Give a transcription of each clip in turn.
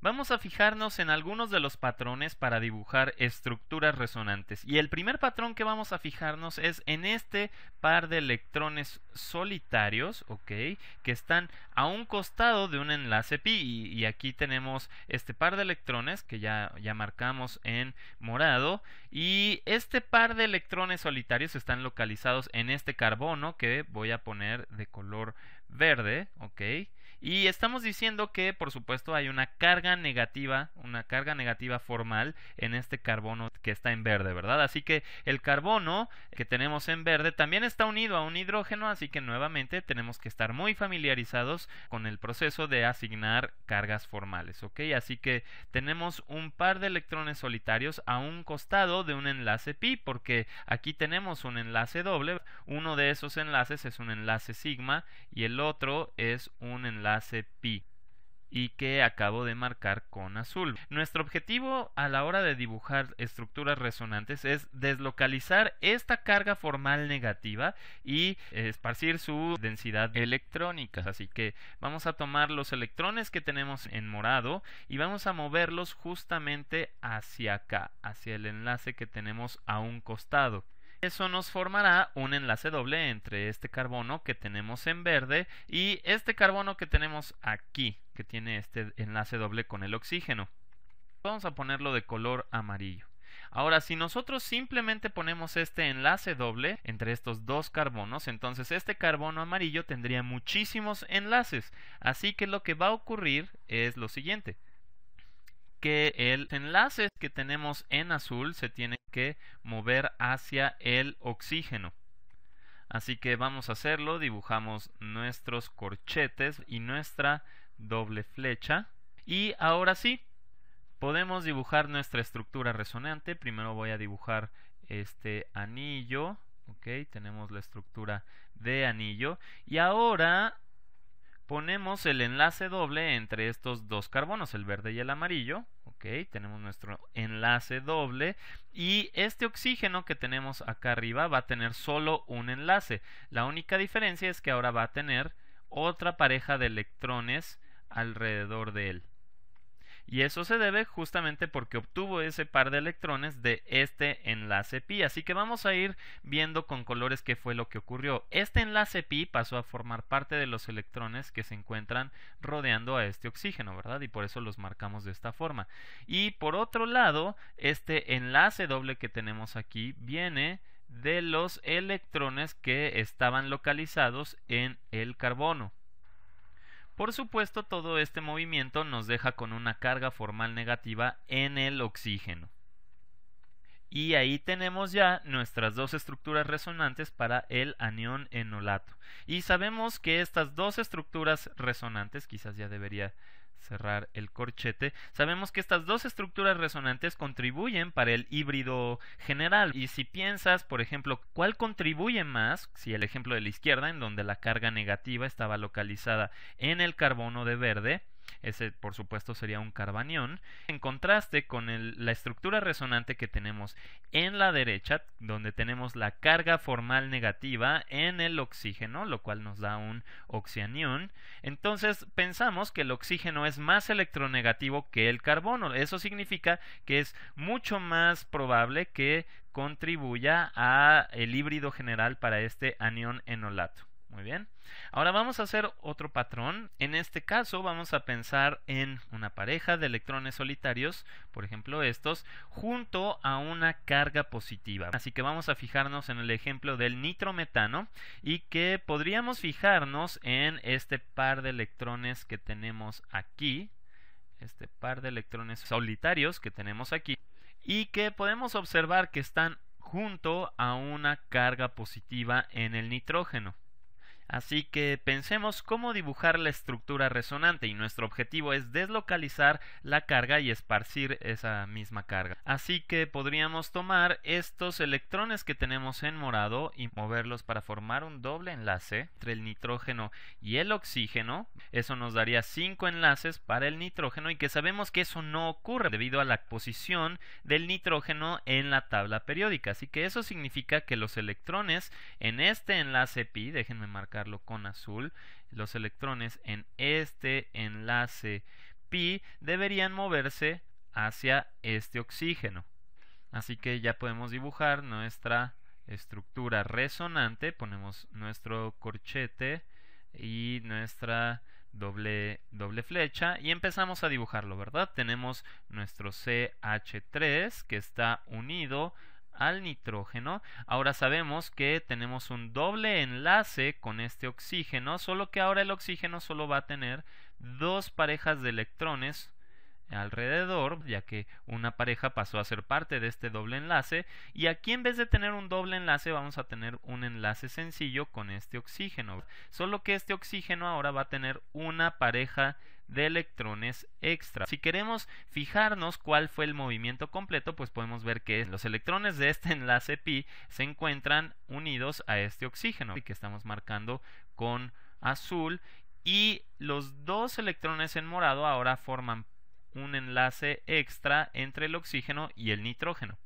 vamos a fijarnos en algunos de los patrones para dibujar estructuras resonantes. Y el primer patrón que vamos a fijarnos es en este par de electrones solitarios, ¿ok? Que están a un costado de un enlace pi. Y, aquí tenemos este par de electrones que ya, ya marcamos en morado. Y este par de electrones solitarios están localizados en este carbono que voy a poner de color verde, ¿ok? Y estamos diciendo que, por supuesto, hay una carga negativa, una carga negativa formal en este carbono que está en verde, ¿verdad? Así que el carbono que tenemos en verde también está unido a un hidrógeno, así que nuevamente tenemos que estar muy familiarizados con el proceso de asignar cargas formales, ¿ok? Así que tenemos un par de electrones solitarios a un costado de un enlace pi, porque aquí tenemos un enlace doble uno de esos enlaces es un enlace sigma y el otro es un enlace pi y que acabo de marcar con azul. Nuestro objetivo a la hora de dibujar estructuras resonantes es deslocalizar esta carga formal negativa y esparcir su densidad electrónica. Así que vamos a tomar los electrones que tenemos en morado y vamos a moverlos justamente hacia acá, hacia el enlace que tenemos a un costado. Eso nos formará un enlace doble entre este carbono que tenemos en verde y este carbono que tenemos aquí, que tiene este enlace doble con el oxígeno. Vamos a ponerlo de color amarillo. Ahora, si nosotros simplemente ponemos este enlace doble entre estos dos carbonos, entonces este carbono amarillo tendría muchísimos enlaces. Así que lo que va a ocurrir es lo siguiente. Que el enlace que tenemos en azul se tiene que mover hacia el oxígeno. Así que vamos a hacerlo, dibujamos nuestros corchetes y nuestra doble flecha. Y ahora sí, podemos dibujar nuestra estructura resonante. Primero voy a dibujar este anillo. Ok, tenemos la estructura de anillo. Y ahora ponemos el enlace doble entre estos dos carbonos, el verde y el amarillo. Ok, tenemos nuestro enlace doble y este oxígeno que tenemos acá arriba va a tener solo un enlace. La única diferencia es que ahora va a tener otra pareja de electrones alrededor de él. Y eso se debe justamente porque obtuvo ese par de electrones de este enlace pi. Así que vamos a ir viendo con colores qué fue lo que ocurrió. Este enlace pi pasó a formar parte de los electrones que se encuentran rodeando a este oxígeno, ¿verdad? Y por eso los marcamos de esta forma. Y por otro lado, este enlace doble que tenemos aquí viene de los electrones que estaban localizados en el carbono. Por supuesto, todo este movimiento nos deja con una carga formal negativa en el oxígeno. Y ahí tenemos ya nuestras dos estructuras resonantes para el anión enolato. Y sabemos que estas dos estructuras resonantes, quizás ya debería cerrar el corchete, sabemos que estas dos estructuras resonantes contribuyen para el híbrido general. Y si piensas, por ejemplo, cuál contribuye más, si el ejemplo de la izquierda, en donde la carga negativa estaba localizada en el carbono de verde, ese, por supuesto, sería un carbanión. En contraste con la estructura resonante que tenemos en la derecha, donde tenemos la carga formal negativa en el oxígeno, lo cual nos da un oxianión. Entonces, pensamos que el oxígeno es más electronegativo que el carbono. Eso significa que es mucho más probable que contribuya a el híbrido general para este anión enolato. Muy bien. Ahora vamos a hacer otro patrón. En este caso vamos a pensar en una pareja de electrones solitarios, por ejemplo estos, junto a una carga positiva. Así que vamos a fijarnos en el ejemplo del nitrometano y que podríamos fijarnos en este par de electrones que tenemos aquí, este par de electrones solitarios que tenemos aquí y que podemos observar que están junto a una carga positiva en el nitrógeno. Así que pensemos cómo dibujar la estructura resonante y nuestro objetivo es deslocalizar la carga y esparcir esa misma carga. Así que podríamos tomar estos electrones que tenemos en morado y moverlos para formar un doble enlace entre el nitrógeno y el oxígeno. Eso nos daría cinco enlaces para el nitrógeno y que sabemos que eso no ocurre debido a la posición del nitrógeno en la tabla periódica. Así que eso significa que los electrones en este enlace pi, déjenme marcar con azul, los electrones en este enlace pi deberían moverse hacia este oxígeno. Así que ya podemos dibujar nuestra estructura resonante, ponemos nuestro corchete y nuestra doble, doble flecha y empezamos a dibujarlo, ¿verdad? Tenemos nuestro CH3 que está unido al nitrógeno. Ahora sabemos que tenemos un doble enlace con este oxígeno, solo que ahora el oxígeno solo va a tener dos parejas de electrones alrededor, ya que una pareja pasó a ser parte de este doble enlace y aquí en vez de tener un doble enlace vamos a tener un enlace sencillo con este oxígeno, solo que este oxígeno ahora va a tener una pareja de electrones extra. Si queremos fijarnos cuál fue el movimiento completo, pues podemos ver que los electrones de este enlace pi se encuentran unidos a este oxígeno que estamos marcando con azul y los dos electrones en morado ahora forman un enlace extra entre el oxígeno y el nitrógeno.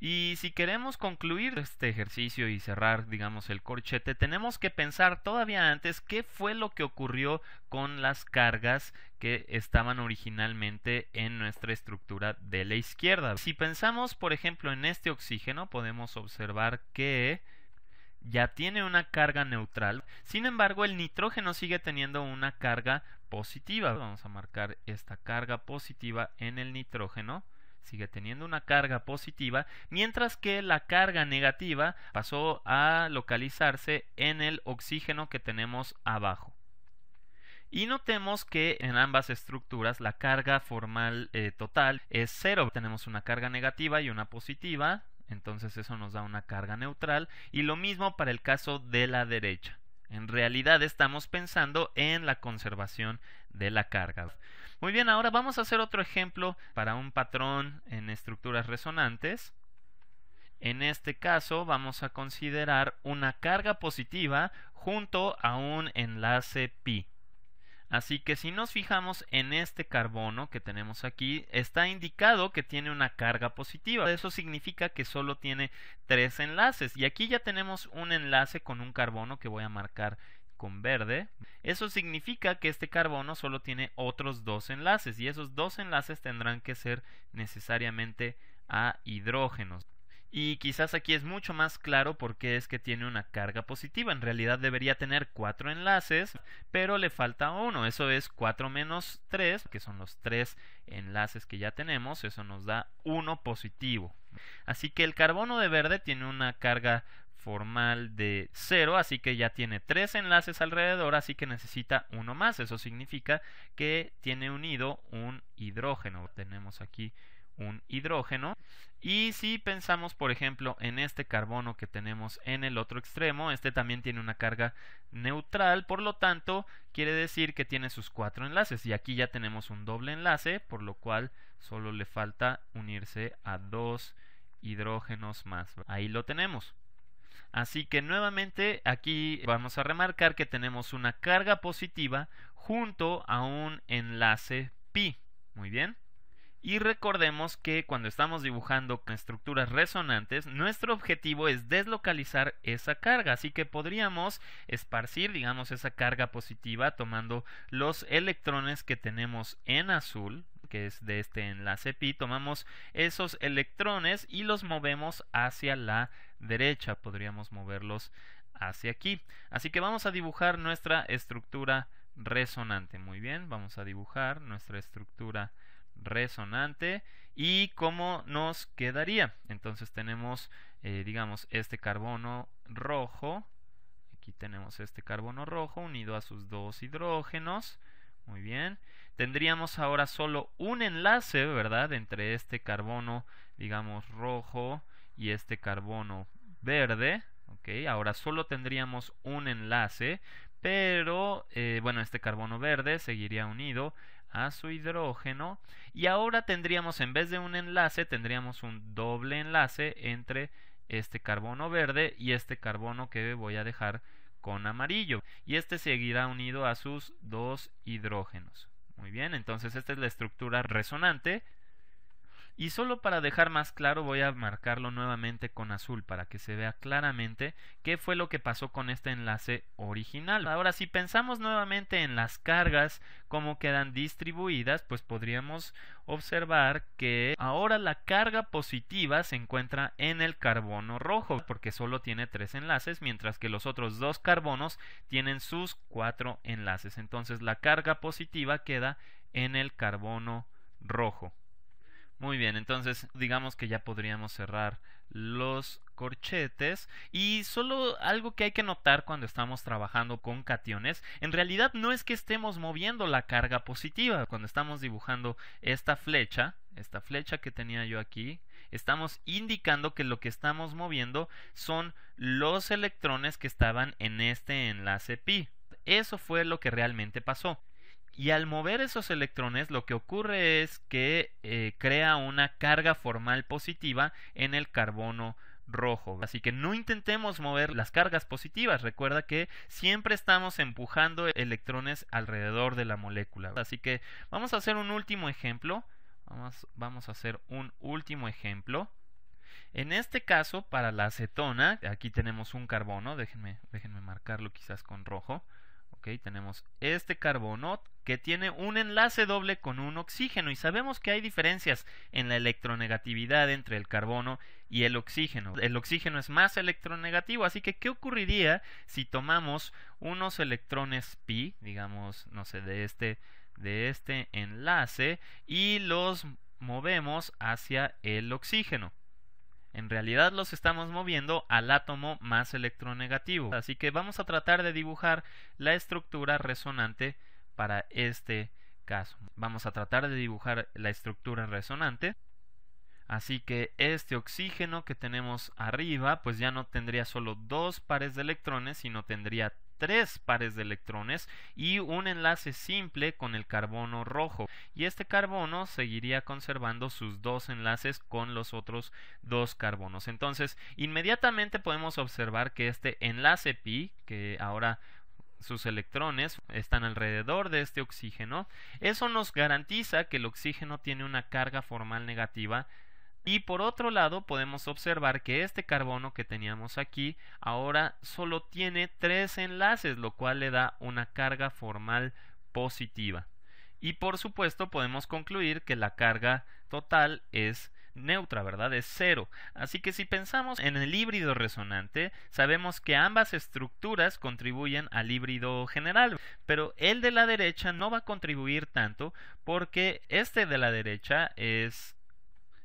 Y si queremos concluir este ejercicio y cerrar, digamos, el corchete, tenemos que pensar todavía antes qué fue lo que ocurrió con las cargas que estaban originalmente en nuestra estructura de la izquierda. Si pensamos, por ejemplo, en este oxígeno, podemos observar que ya tiene una carga neutral. Sin embargo, el nitrógeno sigue teniendo una carga positiva. Vamos a marcar esta carga positiva en el nitrógeno. Sigue teniendo una carga positiva, mientras que la carga negativa pasó a localizarse en el oxígeno que tenemos abajo. Y notemos que en ambas estructuras la carga formal eh, total es cero. Tenemos una carga negativa y una positiva, entonces eso nos da una carga neutral. Y lo mismo para el caso de la derecha. En realidad estamos pensando en la conservación de la carga. Muy bien, ahora vamos a hacer otro ejemplo para un patrón en estructuras resonantes. En este caso vamos a considerar una carga positiva junto a un enlace pi. Así que si nos fijamos en este carbono que tenemos aquí, está indicado que tiene una carga positiva. Eso significa que solo tiene tres enlaces. Y aquí ya tenemos un enlace con un carbono que voy a marcar con verde. Eso significa que este carbono solo tiene otros dos enlaces y esos dos enlaces tendrán que ser necesariamente a hidrógenos. Y quizás aquí es mucho más claro porque es que tiene una carga positiva. En realidad debería tener cuatro enlaces, pero le falta uno. Eso es 4 menos 3, que son los tres enlaces que ya tenemos. Eso nos da uno positivo. Así que el carbono de verde tiene una carga formal de 0, así que ya tiene tres enlaces alrededor, así que necesita uno más. Eso significa que tiene unido un hidrógeno. Tenemos aquí un hidrógeno. Y si pensamos, por ejemplo, en este carbono que tenemos en el otro extremo, este también tiene una carga neutral, por lo tanto, quiere decir que tiene sus cuatro enlaces. Y aquí ya tenemos un doble enlace, por lo cual solo le falta unirse a dos hidrógenos más. Ahí lo tenemos. Así que nuevamente aquí vamos a remarcar que tenemos una carga positiva junto a un enlace pi. Muy bien. Y recordemos que cuando estamos dibujando estructuras resonantes, nuestro objetivo es deslocalizar esa carga, así que podríamos esparcir, digamos, esa carga positiva tomando los electrones que tenemos en azul, que es de este enlace pi, tomamos esos electrones y los movemos hacia la derecha, podríamos moverlos hacia aquí. Así que vamos a dibujar nuestra estructura resonante. Muy bien, vamos a dibujar nuestra estructura resonante y cómo nos quedaría. Entonces tenemos, eh, digamos, este carbono rojo. Aquí tenemos este carbono rojo unido a sus dos hidrógenos. Muy bien. Tendríamos ahora solo un enlace, ¿verdad? Entre este carbono, digamos, rojo y este carbono verde. ¿Ok? Ahora solo tendríamos un enlace, pero, eh, bueno, este carbono verde seguiría unido a su hidrógeno y ahora tendríamos en vez de un enlace tendríamos un doble enlace entre este carbono verde y este carbono que voy a dejar con amarillo y este seguirá unido a sus dos hidrógenos muy bien entonces esta es la estructura resonante y solo para dejar más claro voy a marcarlo nuevamente con azul para que se vea claramente qué fue lo que pasó con este enlace original. Ahora si pensamos nuevamente en las cargas, cómo quedan distribuidas, pues podríamos observar que ahora la carga positiva se encuentra en el carbono rojo porque solo tiene tres enlaces mientras que los otros dos carbonos tienen sus cuatro enlaces. Entonces la carga positiva queda en el carbono rojo. Muy bien, entonces digamos que ya podríamos cerrar los corchetes y solo algo que hay que notar cuando estamos trabajando con cationes en realidad no es que estemos moviendo la carga positiva cuando estamos dibujando esta flecha esta flecha que tenía yo aquí estamos indicando que lo que estamos moviendo son los electrones que estaban en este enlace pi eso fue lo que realmente pasó y al mover esos electrones lo que ocurre es que eh, crea una carga formal positiva en el carbono rojo. Así que no intentemos mover las cargas positivas. Recuerda que siempre estamos empujando electrones alrededor de la molécula. Así que vamos a hacer un último ejemplo. Vamos, vamos a hacer un último ejemplo. En este caso, para la acetona, aquí tenemos un carbono, déjenme, déjenme marcarlo quizás con rojo tenemos este carbono que tiene un enlace doble con un oxígeno y sabemos que hay diferencias en la electronegatividad entre el carbono y el oxígeno. El oxígeno es más electronegativo, así que ¿qué ocurriría si tomamos unos electrones pi, digamos, no sé, de este de este enlace y los movemos hacia el oxígeno? En realidad los estamos moviendo al átomo más electronegativo. Así que vamos a tratar de dibujar la estructura resonante para este caso. Vamos a tratar de dibujar la estructura resonante. Así que este oxígeno que tenemos arriba, pues ya no tendría solo dos pares de electrones, sino tendría tres pares de electrones y un enlace simple con el carbono rojo y este carbono seguiría conservando sus dos enlaces con los otros dos carbonos entonces inmediatamente podemos observar que este enlace pi que ahora sus electrones están alrededor de este oxígeno eso nos garantiza que el oxígeno tiene una carga formal negativa y por otro lado podemos observar que este carbono que teníamos aquí ahora solo tiene tres enlaces, lo cual le da una carga formal positiva. Y por supuesto podemos concluir que la carga total es neutra, ¿verdad? Es cero. Así que si pensamos en el híbrido resonante, sabemos que ambas estructuras contribuyen al híbrido general, pero el de la derecha no va a contribuir tanto porque este de la derecha es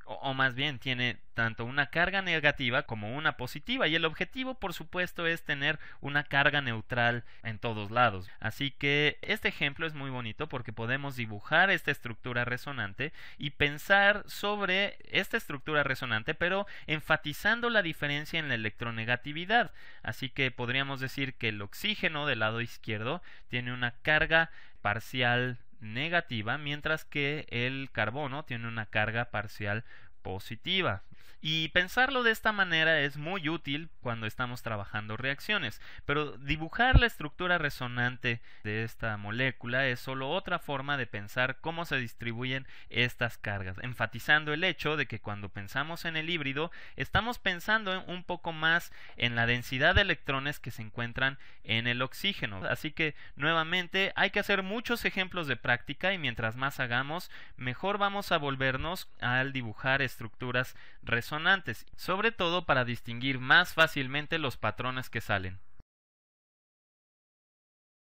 o, más bien tiene tanto una carga negativa como una positiva y el objetivo por supuesto es tener una carga neutral en todos lados así que este ejemplo es muy bonito porque podemos dibujar esta estructura resonante y pensar sobre esta estructura resonante pero enfatizando la diferencia en la electronegatividad así que podríamos decir que el oxígeno del lado izquierdo tiene una carga parcial negativa, mientras que el carbono tiene una carga parcial positiva. Y pensarlo de esta manera es muy útil cuando estamos trabajando reacciones, pero dibujar la estructura resonante de esta molécula es solo otra forma de pensar cómo se distribuyen estas cargas, enfatizando el hecho de que cuando pensamos en el híbrido estamos pensando un poco más en la densidad de electrones que se encuentran en el oxígeno. Así que nuevamente hay que hacer muchos ejemplos de práctica y mientras más hagamos, mejor vamos a volvernos al dibujar estructuras resonantes sobre todo para distinguir más fácilmente los patrones que salen.